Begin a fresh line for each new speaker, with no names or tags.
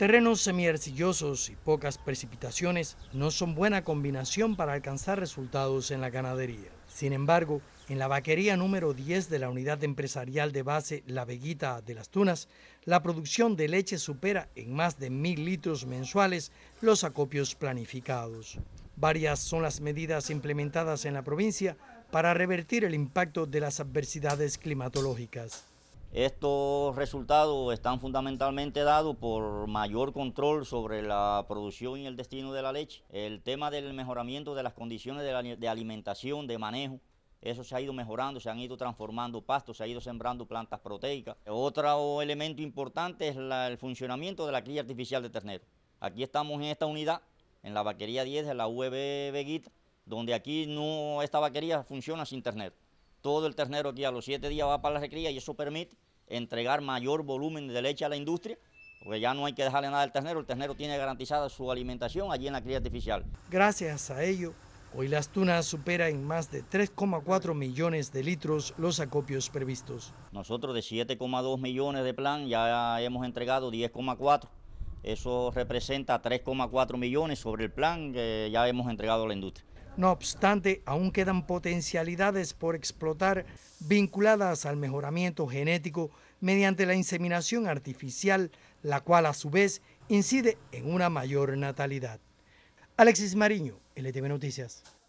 Terrenos semiarcillosos y pocas precipitaciones no son buena combinación para alcanzar resultados en la ganadería. Sin embargo, en la vaquería número 10 de la unidad empresarial de base La Veguita de las Tunas, la producción de leche supera en más de mil litros mensuales los acopios planificados. Varias son las medidas implementadas en la provincia para revertir el impacto de las adversidades climatológicas.
Estos resultados están fundamentalmente dados por mayor control sobre la producción y el destino de la leche, el tema del mejoramiento de las condiciones de, alimentación, de manejo, eso se ha ido mejorando, se han ido transformando pastos, se ha ido sembrando plantas proteicas. Otro elemento importante es el funcionamiento de la cría artificial de ternero. Aquí estamos en esta unidad, en la vaquería 10 de la UEB Veguita, donde aquí no, esta vaquería funciona sin ternero todo el ternero aquí a los siete días va para la recría y eso permite entregar mayor volumen de leche a la industria, porque ya no hay que dejarle nada al ternero, el ternero tiene garantizada su alimentación allí en la cría artificial.
Gracias a ello, hoy las tunas superan en más de 3,4 millones de litros los acopios previstos.
Nosotros de 7,2 millones de plan ya hemos entregado 10,4. Eso representa 3,4 millones sobre el plan que ya hemos entregado a la industria.
No obstante, aún quedan potencialidades por explotar vinculadas al mejoramiento genético mediante la inseminación artificial, la cual a su vez incide en una mayor natalidad. Alexis Mariño, LTV Noticias.